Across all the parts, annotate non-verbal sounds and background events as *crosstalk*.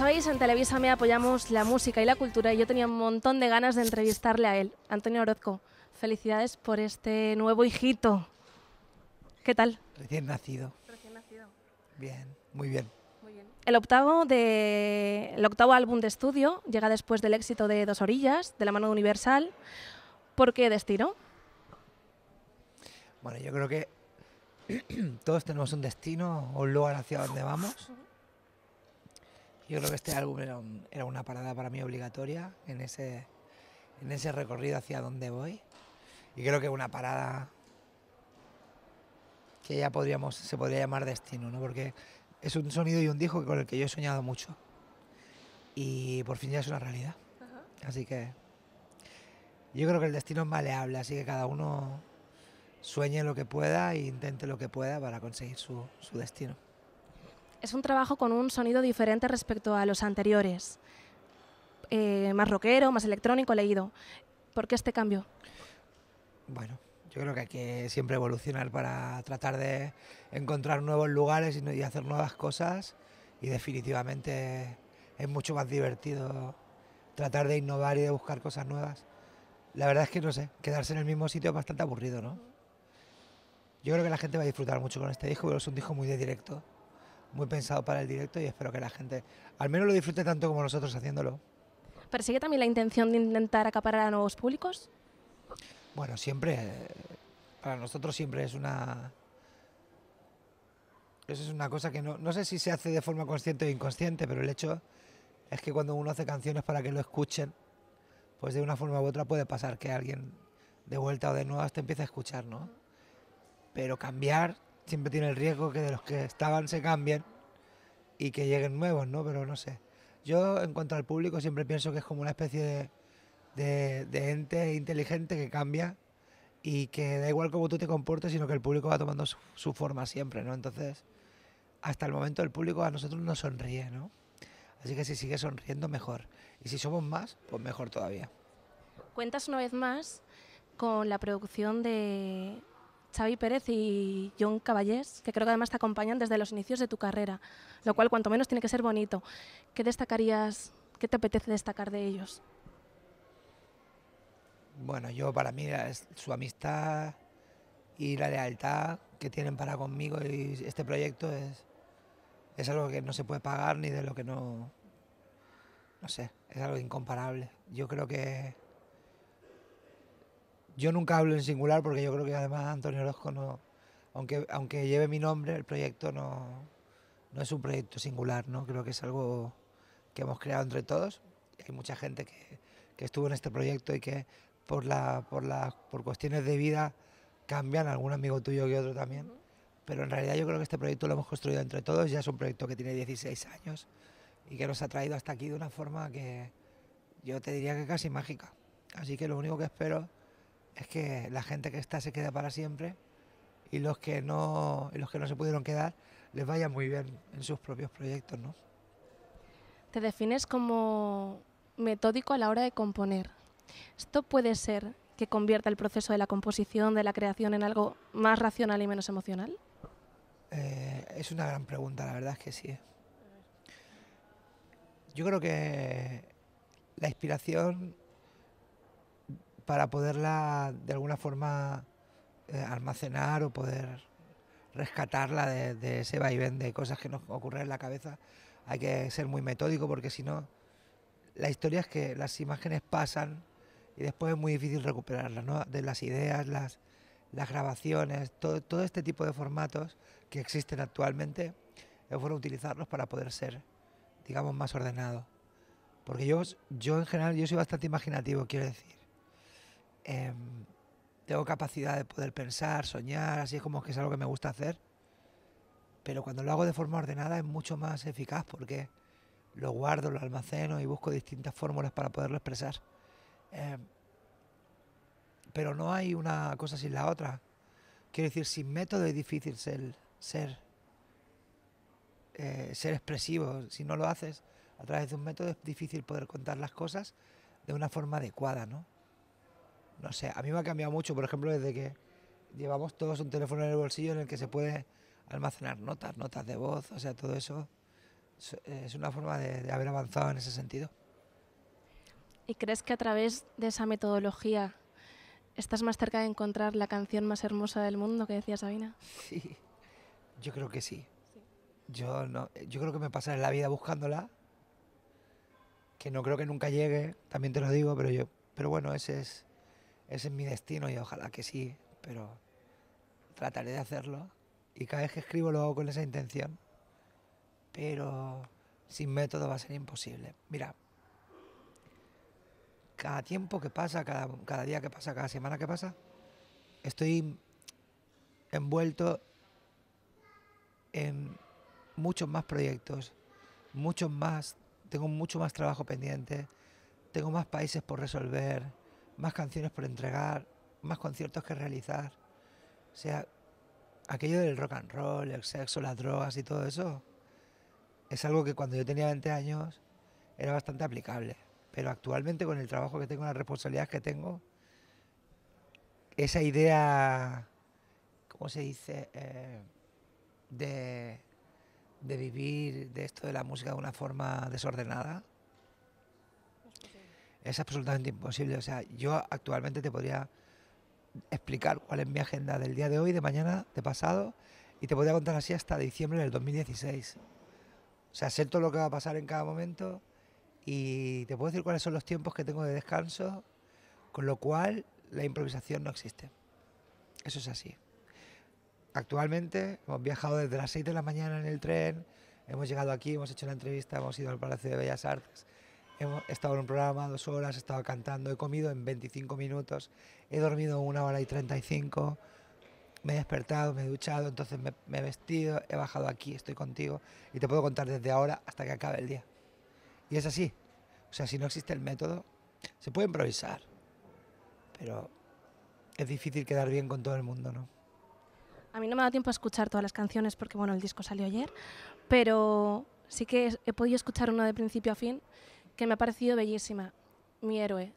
sabéis, en Televisa me apoyamos la música y la cultura y yo tenía un montón de ganas de entrevistarle a él. Antonio Orozco, felicidades por este nuevo hijito. ¿Qué tal? Recién nacido. Recién nacido. Bien, muy bien. Muy bien. El octavo, de, el octavo álbum de estudio llega después del éxito de Dos Orillas, de la mano de Universal. ¿Por qué destino? Bueno, yo creo que *clears throat* todos tenemos un destino o un lugar hacia donde vamos. Yo creo que este álbum era, una parada para mí obligatoria en ese, en ese recorrido hacia donde voy. Y creo que una parada que ya podríamos, se podría llamar destino, ¿no? porque es un sonido y un disco con el que yo he soñado mucho. Y por fin ya es una realidad. Así que yo creo que el destino es maleable, así que cada uno sueñe lo que pueda e intente lo que pueda para conseguir su destino es un trabajo con un sonido diferente respecto a los anteriores. Eh, más rockero, más electrónico, leído. ¿Por qué este cambio? Bueno, yo creo que hay que siempre evolucionar para tratar de encontrar nuevos lugares y hacer nuevas cosas. Y definitivamente es mucho más divertido tratar de innovar y de buscar cosas nuevas. La verdad es que no sé, quedarse en el mismo sitio es bastante aburrido, ¿no? Yo creo que la gente va a disfrutar mucho con este disco, pero es un disco muy de directo muy pensado para el directo y espero que la gente al menos lo disfrute tanto como nosotros haciéndolo. ¿Persigue también la intención de intentar acaparar a nuevos públicos? Bueno, siempre, eh, para nosotros siempre es una... Eso es una cosa que no, no sé si se hace de forma consciente o inconsciente, pero el hecho es que cuando uno hace canciones para que lo escuchen, pues de una forma u otra puede pasar que alguien de vuelta o de nuevo te empiece a escuchar, ¿no? Pero cambiar siempre tiene el riesgo que de los que estaban se cambien y que lleguen nuevos, ¿no? Pero no sé. Yo, en cuanto al público, siempre pienso que es como una especie de, de, de ente inteligente que cambia y que da igual cómo tú te comportes, sino que el público va tomando su, su, forma siempre, ¿no? Entonces, hasta el momento el público a nosotros nos sonríe, ¿no? Así que si sigue sonriendo, mejor. Y si somos más, pues mejor todavía. Cuentas una vez más con la producción de Xavi Pérez y John Caballés, que creo que además te acompañan desde los inicios de tu carrera, lo cual cuanto menos tiene que ser bonito. ¿Qué destacarías, qué te apetece destacar de ellos? Bueno, yo para mí su amistad y la lealtad que tienen para conmigo y este proyecto es, es algo que no se puede pagar ni de lo que no... No sé, es algo incomparable. Yo creo que yo nunca hablo en singular porque yo creo que además Antonio Orozco no, aunque, aunque lleve mi nombre, el proyecto no, no es un proyecto singular, ¿no? Creo que es algo que hemos creado entre todos. Hay mucha gente que, que estuvo en este proyecto y que por, la, por, la, por cuestiones de vida cambian, algún amigo tuyo que otro también. Pero en realidad yo creo que este proyecto lo hemos construido entre todos, ya es un proyecto que tiene 16 años y que nos ha traído hasta aquí de una forma que yo te diría que casi mágica. Así que lo único que espero es que la gente que está se queda para siempre y los que no, los que no se pudieron quedar les vaya muy bien en sus propios proyectos, ¿no? Te defines como metódico a la hora de componer. Esto puede ser que convierta el proceso de la composición, de la creación, en algo más racional y menos emocional? Eh, es una gran pregunta, la verdad es que sí. ¿eh? Yo creo que la inspiración para poderla de alguna forma eh, almacenar o poder rescatarla de, ese vaivén de cosas que nos ocurren en la cabeza. Hay que ser muy metódico porque si no, la historia es que las imágenes pasan y después es muy difícil recuperarlas, ¿no? De las ideas, las, grabaciones, todo, todo este tipo de formatos que existen actualmente, es bueno utilizarlos para poder ser, digamos, más ordenado. Porque yo, yo en general, yo soy bastante imaginativo, quiero decir. Em, tengo capacidad de poder pensar, soñar, así es como que es algo que me gusta hacer. Pero cuando lo hago de forma ordenada es mucho más eficaz porque lo guardo, lo almaceno y busco distintas fórmulas para poderlo expresar. Em, pero no hay una cosa sin la otra. Quiero decir, sin método es difícil ser, eh, ser expresivo. Si no lo haces a través de un método es difícil poder contar las cosas de una forma adecuada, ¿no? no sé, a mí me ha cambiado mucho, por ejemplo, desde que llevamos todos un teléfono en el bolsillo en el que se puede almacenar notas, notas de voz, o sea, todo eso es una forma de, haber avanzado en ese sentido. ¿Y crees que a través de esa metodología estás más cerca de encontrar la canción más hermosa del mundo que decía Sabina? Sí, yo creo que sí. Yo, no, yo creo que me pasaré la vida buscándola, que no creo que nunca llegue, también te lo digo, pero, yo, pero bueno, ese es ese es mi destino y ojalá que sí, pero trataré de hacerlo. Y cada vez que escribo lo hago con esa intención, pero sin método va a ser imposible. Mira, cada tiempo que pasa, cada, día que pasa, cada semana que pasa, estoy envuelto en muchos más proyectos, muchos más, tengo mucho más trabajo pendiente, tengo más países por resolver más canciones por entregar, más conciertos que realizar. O sea, aquello del rock and roll, el sexo, las drogas y todo eso, es algo que cuando yo tenía 20 años era bastante aplicable. Pero actualmente con el trabajo que tengo, las responsabilidades que tengo, esa idea, ¿cómo se dice? Eh, de, de vivir de esto de la música de una forma desordenada, es absolutamente imposible. O sea, yo actualmente te podría explicar cuál es mi agenda del día de hoy, de mañana, de pasado, y te podría contar así hasta diciembre del 2016. O sea, sé todo lo que va a pasar en cada momento y te puedo decir cuáles son los tiempos que tengo de descanso, con lo cual la improvisación no existe. Eso es así. Actualmente hemos viajado desde las 6 de la mañana en el tren, hemos llegado aquí, hemos hecho la entrevista, hemos ido al Palacio de Bellas Artes, he estado en un programa dos horas, he estado cantando, he comido en 25 minutos, he dormido una hora y 35, me he despertado, me he duchado, entonces me, he vestido, he bajado aquí, estoy contigo y te puedo contar desde ahora hasta que acabe el día. Y es así. O sea, si no existe el método, se puede improvisar, pero es difícil quedar bien con todo el mundo, ¿no? A mí no me da tiempo a escuchar todas las canciones porque, bueno, el disco salió ayer, pero sí que he podido escuchar uno de principio a fin que me ha parecido bellísima. Mi héroe.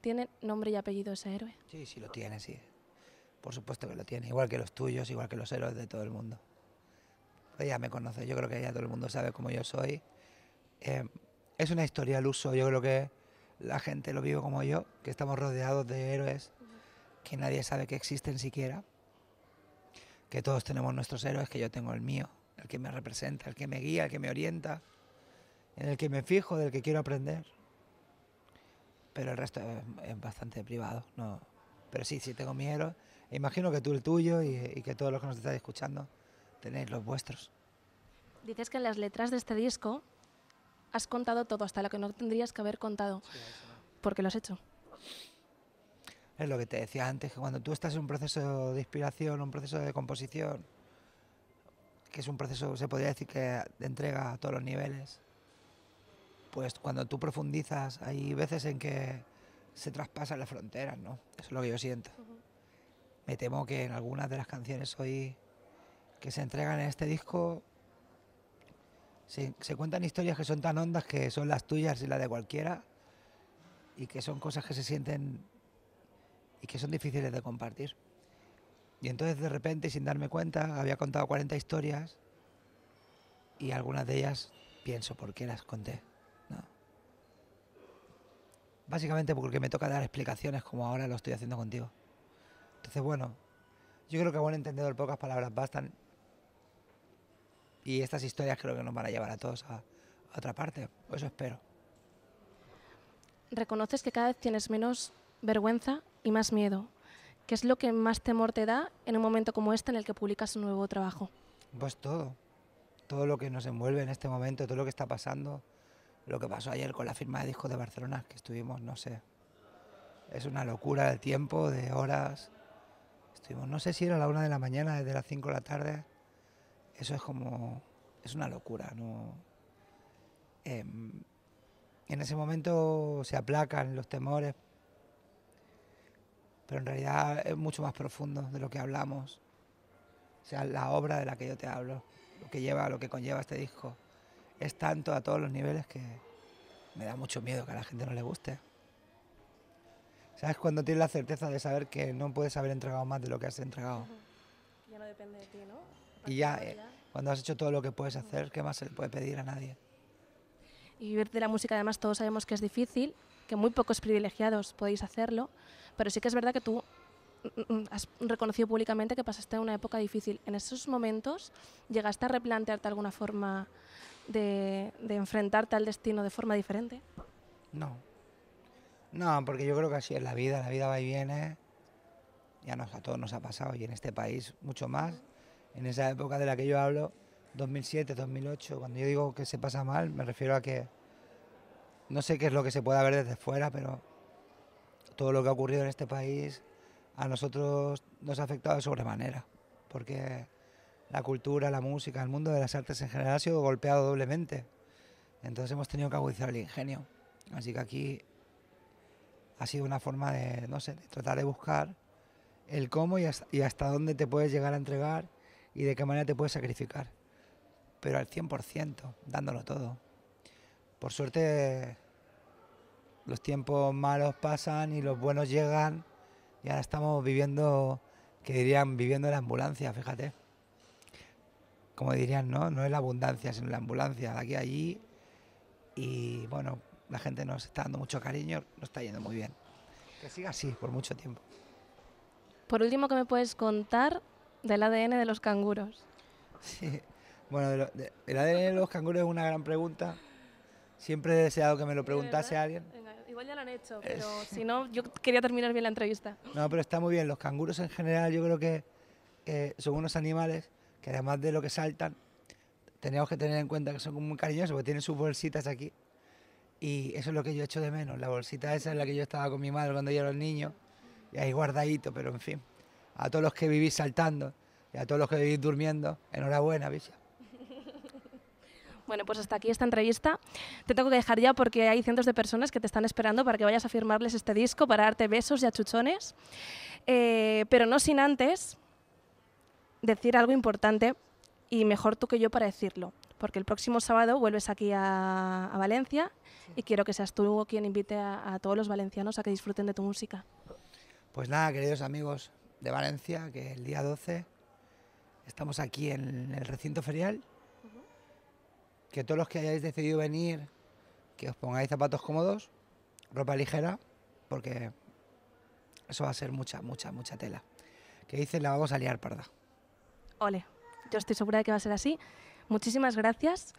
¿Tiene nombre y apellido ese héroe? Sí, sí lo tiene, sí. Por supuesto que lo tiene. Igual que los tuyos, igual que los héroes de todo el mundo. Ella me conoce, yo creo que ya todo el mundo sabe cómo yo soy. Em, es una historia al uso, yo creo que la gente lo vive como yo, que estamos rodeados de héroes que nadie sabe que existen siquiera, que todos tenemos nuestros héroes, que yo tengo el mío, el que me representa, el que me guía, el que me orienta en el que me fijo, del que quiero aprender. Pero el resto es, bastante privado. No. Pero sí, sí tengo mi héroe. Imagino que tú el tuyo y, que todos los que nos estáis escuchando tenéis los vuestros. Dices que en las letras de este disco has contado todo, hasta lo que no tendrías que haber contado. ¿Por porque lo has hecho. Es lo que te decía antes, que cuando tú estás en un proceso de inspiración, un proceso de composición, que es un proceso, se podría decir que de entrega a todos los niveles, pues cuando tú profundizas, hay veces en que se traspasan las fronteras, ¿no? Eso es lo que yo siento. Me temo que en algunas de las canciones hoy que se entregan en este disco se, cuentan historias que son tan hondas que son las tuyas y las de cualquiera y que son cosas que se sienten y que son difíciles de compartir. Y entonces de repente, sin darme cuenta, había contado 40 historias y algunas de ellas pienso por qué las conté. Básicamente porque me toca dar explicaciones como ahora lo estoy haciendo contigo. Entonces, bueno, yo creo que a buen entendedor pocas palabras bastan. Y estas historias creo que nos van a llevar a todos a, otra parte. Eso espero. Reconoces que cada vez tienes menos vergüenza y más miedo. ¿Qué es lo que más temor te da en un momento como este en el que publicas un nuevo trabajo? Pues todo. Todo lo que nos envuelve en este momento, todo lo que está pasando, lo que pasó ayer con la firma de discos de Barcelona, que estuvimos, no sé, es una locura el tiempo de horas. Estuvimos, no sé si era a la una de la mañana, desde las cinco de la tarde. Eso es como, es una locura, ¿no? Em, en ese momento se aplacan los temores, pero en realidad es mucho más profundo de lo que hablamos. O sea, la obra de la que yo te hablo, lo que lleva, lo que conlleva este disco es tanto a todos los niveles que me da mucho miedo que a la gente no le guste. ¿Sabes? Cuando tienes la certeza de saber que no puedes haber entregado más de lo que has entregado. Ya no depende de ti, ¿no? Y eh, ya, cuando has hecho todo lo que puedes hacer, ¿qué más se le puede pedir a nadie? Y vivir de la música, además, todos sabemos que es difícil, que muy pocos privilegiados podéis hacerlo, pero sí que es verdad que tú Mm, mm, has reconocido públicamente que pasaste una época difícil. ¿En esos momentos llegaste a replantearte alguna forma de, enfrentarte al destino de forma diferente? No. No, porque yo creo que así es la vida, la vida va y viene. Ya nos, a todos nos ha pasado y en este país mucho más. En esa época de la que yo hablo, 2007, 2008, cuando yo digo que se pasa mal, me refiero a que no sé qué es lo que se pueda ver desde fuera, pero todo lo que ha ocurrido en este país a nosotros nos ha afectado de sobremanera, porque la cultura, la música, el mundo de las artes en general ha sido golpeado doblemente. Entonces hemos tenido que agudizar el ingenio. Así que aquí ha sido una forma de, no sé, tratar de buscar el cómo y hasta, y hasta dónde te puedes llegar a entregar y de qué manera te puedes sacrificar. Pero al 100%, dándolo todo. Por suerte, los tiempos malos pasan y los buenos llegan y ahora estamos viviendo, que dirían, viviendo en la ambulancia, fíjate. Como dirían, no, no es la abundancia, sino la ambulancia, de aquí a allí. Y bueno, la gente nos está dando mucho cariño, nos está yendo muy bien. Que siga así por mucho tiempo. Por último, ¿qué me puedes contar del ADN de los canguros? Sí, bueno, el ADN de los canguros es una gran pregunta. Siempre he deseado que me lo preguntase alguien ya lo han hecho, pero si no, yo quería terminar bien la entrevista. No, pero está muy bien. Los canguros en general, yo creo que son unos animales que además de lo que saltan, tenemos que tener en cuenta que son muy cariñosos, porque tienen sus bolsitas aquí. Y eso es lo que yo echo de menos. La bolsita esa es la que yo estaba con mi madre cuando yo era niño, y ahí guardadito, pero en fin. A todos los que vivís saltando y a todos los que vivís durmiendo, enhorabuena, Villa. Bueno, pues hasta aquí esta entrevista. Te tengo que dejar ya porque hay cientos de personas que te están esperando para que vayas a firmarles este disco, para darte besos y achuchones. Eh, pero no sin antes decir algo importante y mejor tú que yo para decirlo, porque el próximo sábado vuelves aquí a, Valencia y quiero que seas tú quien invite a, a, todos los valencianos a que disfruten de tu música. Pues nada, queridos amigos de Valencia, que el día 12 estamos aquí en el recinto ferial que todos los que hayáis decidido venir, que os pongáis zapatos cómodos, ropa ligera, porque eso va a ser mucha, mucha, mucha tela. Que dicen, la vamos a liar parda. Ole, yo estoy segura de que va a ser así. Muchísimas gracias.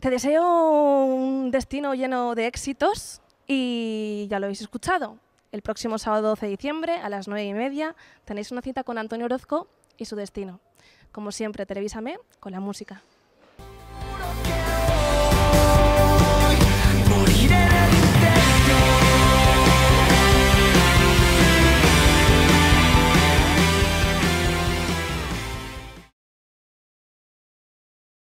Te deseo un destino lleno de éxitos y ya lo habéis escuchado. El próximo sábado 12 de diciembre a las 9 y media tenéis una cita con Antonio Orozco y su destino. Como siempre, televísame con la música.